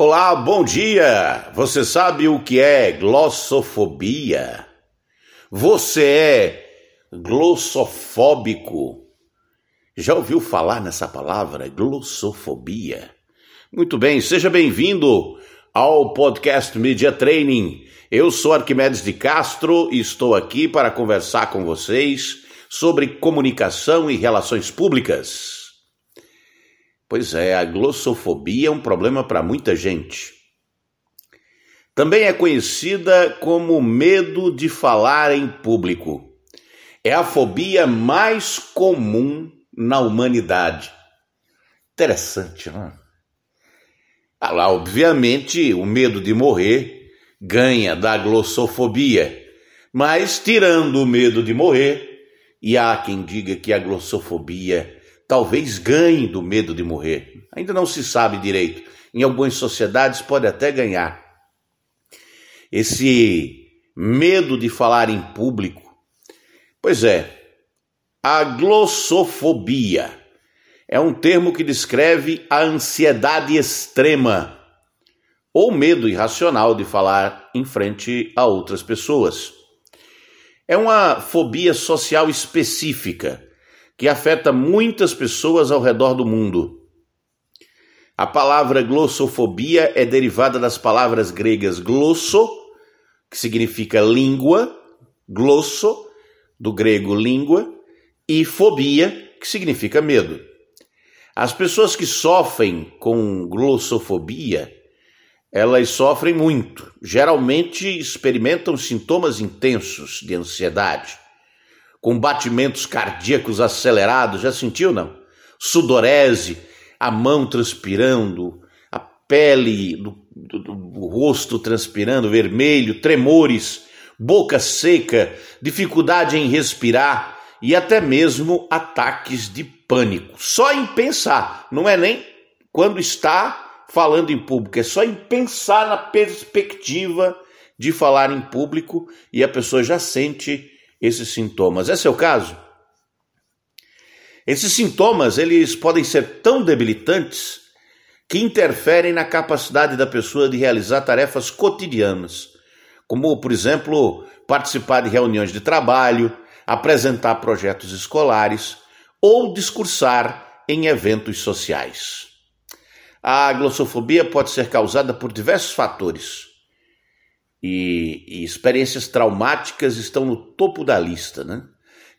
Olá, bom dia! Você sabe o que é glossofobia? Você é glossofóbico? Já ouviu falar nessa palavra, glossofobia? Muito bem, seja bem-vindo ao podcast Media Training. Eu sou Arquimedes de Castro e estou aqui para conversar com vocês sobre comunicação e relações públicas. Pois é, a glossofobia é um problema para muita gente. Também é conhecida como medo de falar em público. É a fobia mais comum na humanidade. Interessante, não é? Ah, lá, obviamente, o medo de morrer ganha da glossofobia. Mas, tirando o medo de morrer, e há quem diga que a glossofobia talvez ganhe do medo de morrer. Ainda não se sabe direito. Em algumas sociedades pode até ganhar. Esse medo de falar em público. Pois é, a glossofobia é um termo que descreve a ansiedade extrema ou medo irracional de falar em frente a outras pessoas. É uma fobia social específica que afeta muitas pessoas ao redor do mundo. A palavra glossofobia é derivada das palavras gregas glosso, que significa língua, glosso, do grego língua, e fobia, que significa medo. As pessoas que sofrem com glossofobia, elas sofrem muito. Geralmente experimentam sintomas intensos de ansiedade, com batimentos cardíacos acelerados, já sentiu não? Sudorese, a mão transpirando, a pele do, do, do rosto transpirando vermelho, tremores, boca seca, dificuldade em respirar e até mesmo ataques de pânico. Só em pensar, não é nem quando está falando em público, é só em pensar na perspectiva de falar em público e a pessoa já sente esses sintomas. É seu caso? Esses sintomas, eles podem ser tão debilitantes que interferem na capacidade da pessoa de realizar tarefas cotidianas, como, por exemplo, participar de reuniões de trabalho, apresentar projetos escolares ou discursar em eventos sociais. A glossofobia pode ser causada por diversos fatores e, e, experiências traumáticas estão no topo da lista, né?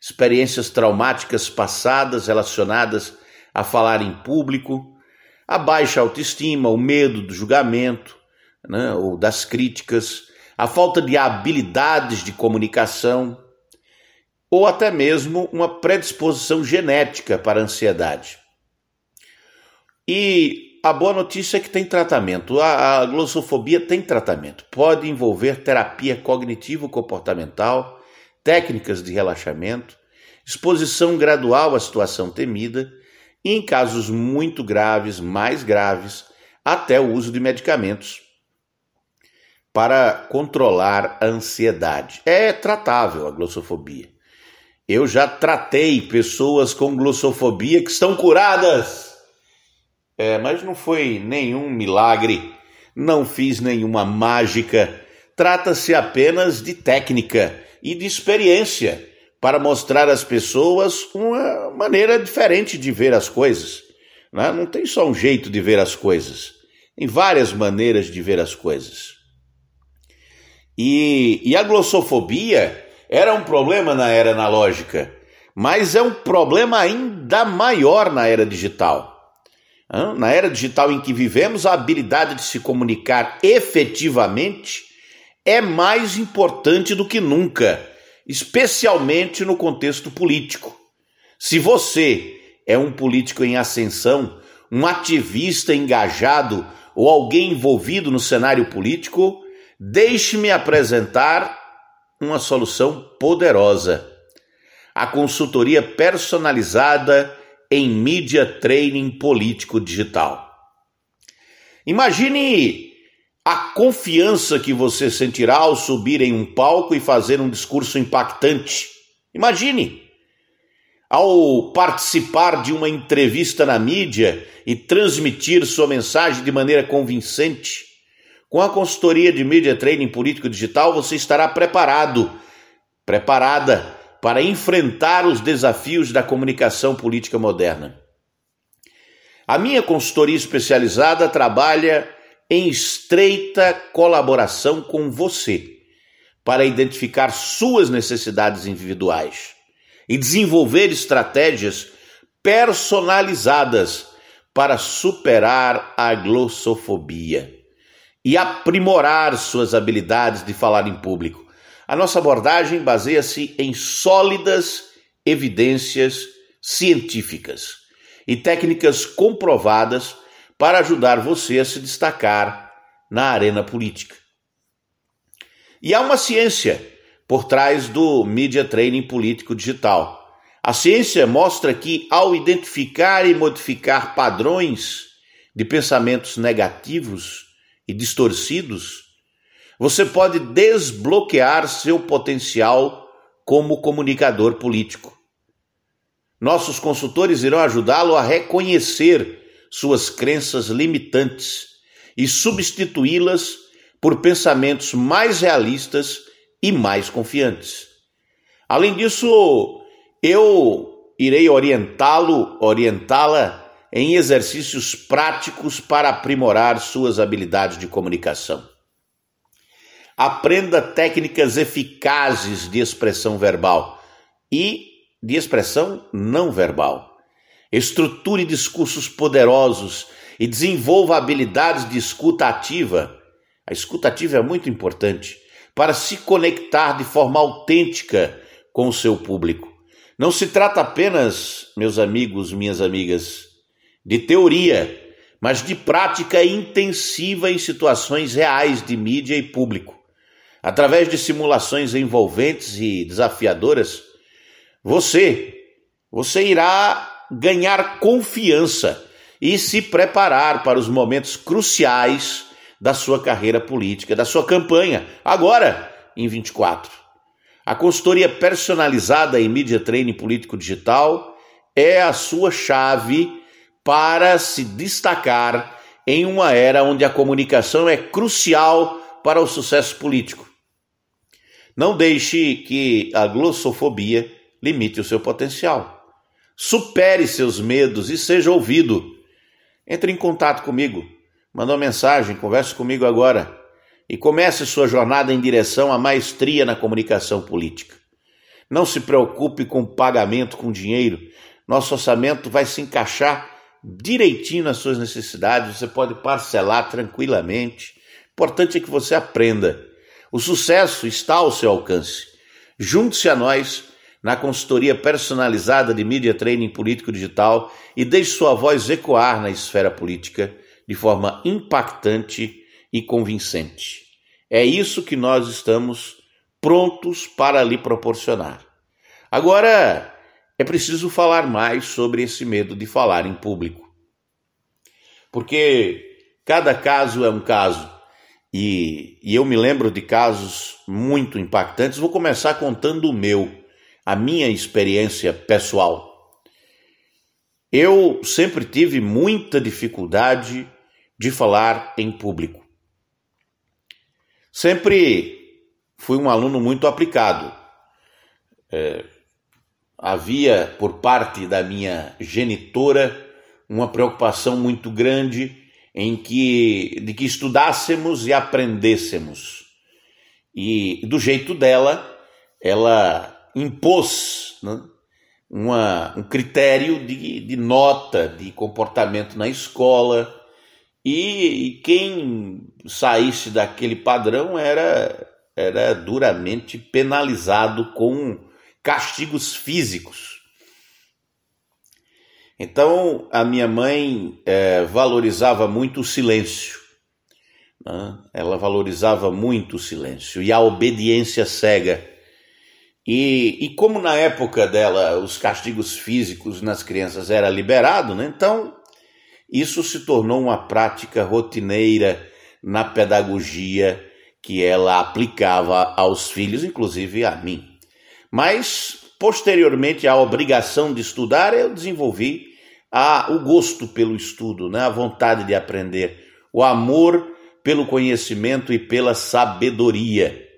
Experiências traumáticas passadas relacionadas a falar em público, a baixa autoestima, o medo do julgamento, né? ou das críticas, a falta de habilidades de comunicação, ou até mesmo uma predisposição genética para a ansiedade. E a boa notícia é que tem tratamento. A, a glossofobia tem tratamento. Pode envolver terapia cognitivo-comportamental, técnicas de relaxamento, exposição gradual à situação temida e, em casos muito graves, mais graves, até o uso de medicamentos para controlar a ansiedade. É tratável a glossofobia. Eu já tratei pessoas com glossofobia que estão curadas. É, mas não foi nenhum milagre, não fiz nenhuma mágica. Trata-se apenas de técnica e de experiência para mostrar às pessoas uma maneira diferente de ver as coisas. Né? Não tem só um jeito de ver as coisas, tem várias maneiras de ver as coisas. E, e a glossofobia era um problema na era analógica, mas é um problema ainda maior na era digital na era digital em que vivemos, a habilidade de se comunicar efetivamente é mais importante do que nunca, especialmente no contexto político. Se você é um político em ascensão, um ativista engajado ou alguém envolvido no cenário político, deixe-me apresentar uma solução poderosa. A consultoria personalizada em mídia Training Político Digital. Imagine a confiança que você sentirá ao subir em um palco e fazer um discurso impactante. Imagine! Ao participar de uma entrevista na mídia e transmitir sua mensagem de maneira convincente. Com a consultoria de mídia Training Político Digital, você estará preparado, preparada para enfrentar os desafios da comunicação política moderna. A minha consultoria especializada trabalha em estreita colaboração com você para identificar suas necessidades individuais e desenvolver estratégias personalizadas para superar a glossofobia e aprimorar suas habilidades de falar em público a nossa abordagem baseia-se em sólidas evidências científicas e técnicas comprovadas para ajudar você a se destacar na arena política. E há uma ciência por trás do Media Training Político Digital. A ciência mostra que, ao identificar e modificar padrões de pensamentos negativos e distorcidos, você pode desbloquear seu potencial como comunicador político. Nossos consultores irão ajudá-lo a reconhecer suas crenças limitantes e substituí-las por pensamentos mais realistas e mais confiantes. Além disso, eu irei orientá-lo, orientá-la em exercícios práticos para aprimorar suas habilidades de comunicação aprenda técnicas eficazes de expressão verbal e de expressão não verbal. Estruture discursos poderosos e desenvolva habilidades de escuta ativa. A escuta ativa é muito importante para se conectar de forma autêntica com o seu público. Não se trata apenas, meus amigos, minhas amigas, de teoria, mas de prática intensiva em situações reais de mídia e público. Através de simulações envolventes e desafiadoras, você, você irá ganhar confiança e se preparar para os momentos cruciais da sua carreira política, da sua campanha, agora em 24. A consultoria personalizada em mídia training político digital é a sua chave para se destacar em uma era onde a comunicação é crucial para o sucesso político. Não deixe que a glossofobia limite o seu potencial. Supere seus medos e seja ouvido. Entre em contato comigo, manda uma mensagem, converse comigo agora e comece sua jornada em direção à maestria na comunicação política. Não se preocupe com pagamento com dinheiro. Nosso orçamento vai se encaixar direitinho nas suas necessidades, você pode parcelar tranquilamente. O importante é que você aprenda o sucesso está ao seu alcance. Junte-se a nós na consultoria personalizada de mídia training político digital e deixe sua voz ecoar na esfera política de forma impactante e convincente. É isso que nós estamos prontos para lhe proporcionar. Agora, é preciso falar mais sobre esse medo de falar em público. Porque cada caso é um caso. E, e, eu me lembro de casos muito impactantes. Vou começar contando o meu, a minha experiência pessoal. Eu sempre tive muita dificuldade de falar em público. Sempre fui um aluno muito aplicado. É, havia por parte da minha genitora uma preocupação muito grande em que de que estudássemos e aprendêssemos. E do jeito dela, ela impôs né, uma, um critério de, de nota, de comportamento na escola, e, e quem saísse daquele padrão era, era duramente penalizado com castigos físicos. Então, a minha mãe é, valorizava muito o silêncio. Né? Ela valorizava muito o silêncio e a obediência cega. E, e, como na época dela os castigos físicos nas crianças era liberado, né? então isso se tornou uma prática rotineira na pedagogia que ela aplicava aos filhos, inclusive a mim. Mas posteriormente à obrigação de estudar, eu desenvolvi a, o gosto pelo estudo, né? a vontade de aprender, o amor pelo conhecimento e pela sabedoria.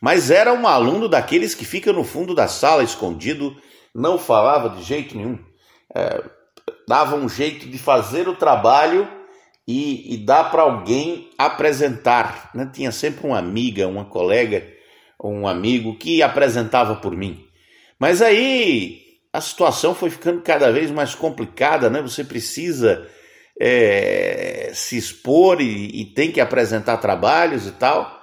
Mas era um aluno daqueles que fica no fundo da sala escondido, não falava de jeito nenhum, é, dava um jeito de fazer o trabalho e, e dar para alguém apresentar. Né? Tinha sempre uma amiga, uma colega, um amigo que apresentava por mim. Mas aí a situação foi ficando cada vez mais complicada, né? Você precisa é, se expor e, e tem que apresentar trabalhos e tal.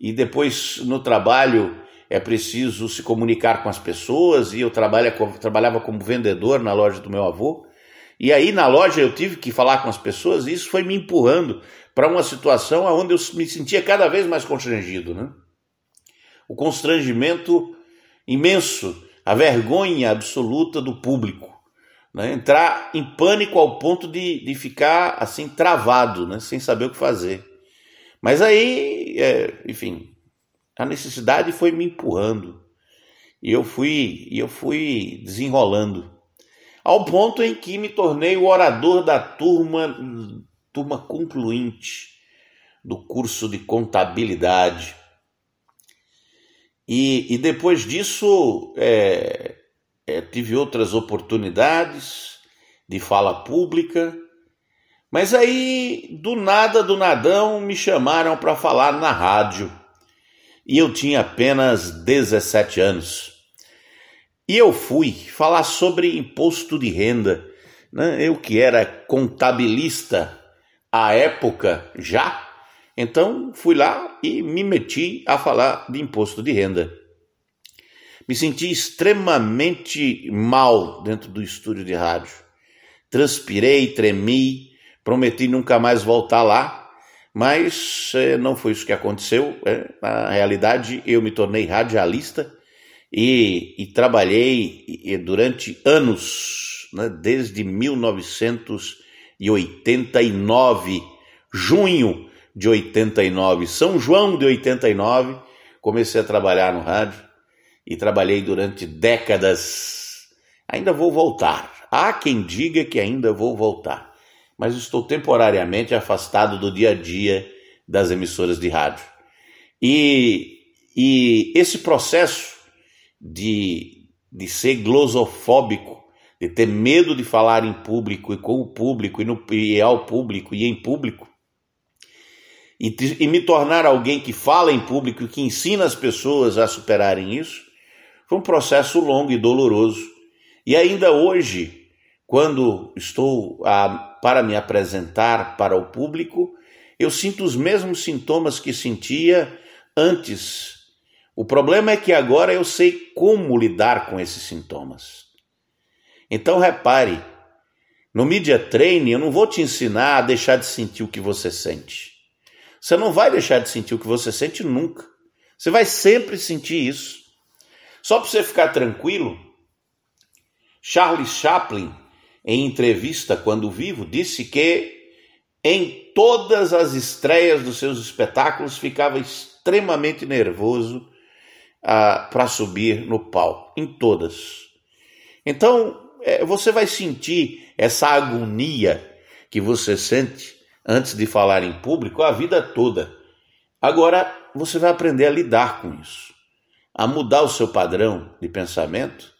E depois no trabalho é preciso se comunicar com as pessoas. E eu trabalha, trabalhava como vendedor na loja do meu avô. E aí na loja eu tive que falar com as pessoas e isso foi me empurrando para uma situação onde eu me sentia cada vez mais constrangido, né? O constrangimento imenso a vergonha absoluta do público, né? entrar em pânico ao ponto de, de ficar assim travado, né? sem saber o que fazer. Mas aí, é, enfim, a necessidade foi me empurrando e eu fui e eu fui desenrolando ao ponto em que me tornei o orador da turma turma concluinte do curso de contabilidade e, e depois disso, é, é, tive outras oportunidades de fala pública, mas aí, do nada, do nadão, me chamaram para falar na rádio. E eu tinha apenas 17 anos. E eu fui falar sobre imposto de renda. Né? Eu que era contabilista à época já, então fui lá e me meti a falar de imposto de renda. Me senti extremamente mal dentro do estúdio de rádio. Transpirei, tremi, prometi nunca mais voltar lá, mas eh, não foi isso que aconteceu. Né? Na realidade, eu me tornei radialista e, e trabalhei e, durante anos, né? desde 1989, junho de 89, São João de 89, comecei a trabalhar no rádio e trabalhei durante décadas. Ainda vou voltar. Há quem diga que ainda vou voltar, mas estou temporariamente afastado do dia a dia das emissoras de rádio. E, e esse processo de, de ser glosofóbico, de ter medo de falar em público e com o público e, no, e ao público e em público, e, e me tornar alguém que fala em público e que ensina as pessoas a superarem isso, foi um processo longo e doloroso. E ainda hoje, quando estou a, para me apresentar para o público, eu sinto os mesmos sintomas que sentia antes. O problema é que agora eu sei como lidar com esses sintomas. Então repare, no media training eu não vou te ensinar a deixar de sentir o que você sente. Você não vai deixar de sentir o que você sente nunca. Você vai sempre sentir isso. Só para você ficar tranquilo, Charles Chaplin, em entrevista quando vivo, disse que em todas as estreias dos seus espetáculos ficava extremamente nervoso ah, para subir no palco. Em todas. Então, eh, você vai sentir essa agonia que você sente antes de falar em público a vida toda. Agora você vai aprender a lidar com isso, a mudar o seu padrão de pensamento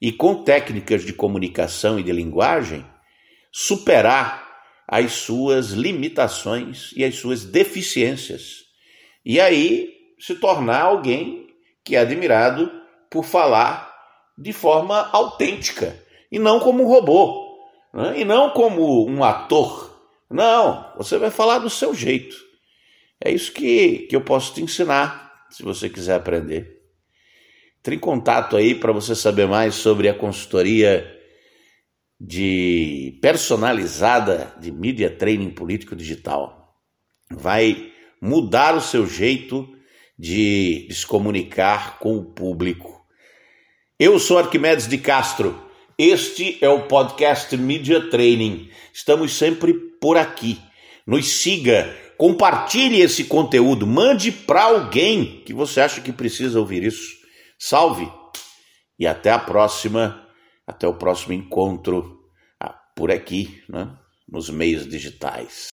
e, com técnicas de comunicação e de linguagem, superar as suas limitações e as suas deficiências. E aí se tornar alguém que é admirado por falar de forma autêntica e não como um robô, né? e não como um ator não, você vai falar do seu jeito. É isso que, que eu posso te ensinar, se você quiser aprender. Entre em contato aí para você saber mais sobre a consultoria de personalizada de mídia training político digital. Vai mudar o seu jeito de se comunicar com o público. Eu sou Arquimedes de Castro. Este é o podcast Media Training. Estamos sempre por aqui. Nos siga, compartilhe esse conteúdo, mande para alguém que você acha que precisa ouvir isso. Salve e até a próxima, até o próximo encontro ah, por aqui, né, nos meios digitais.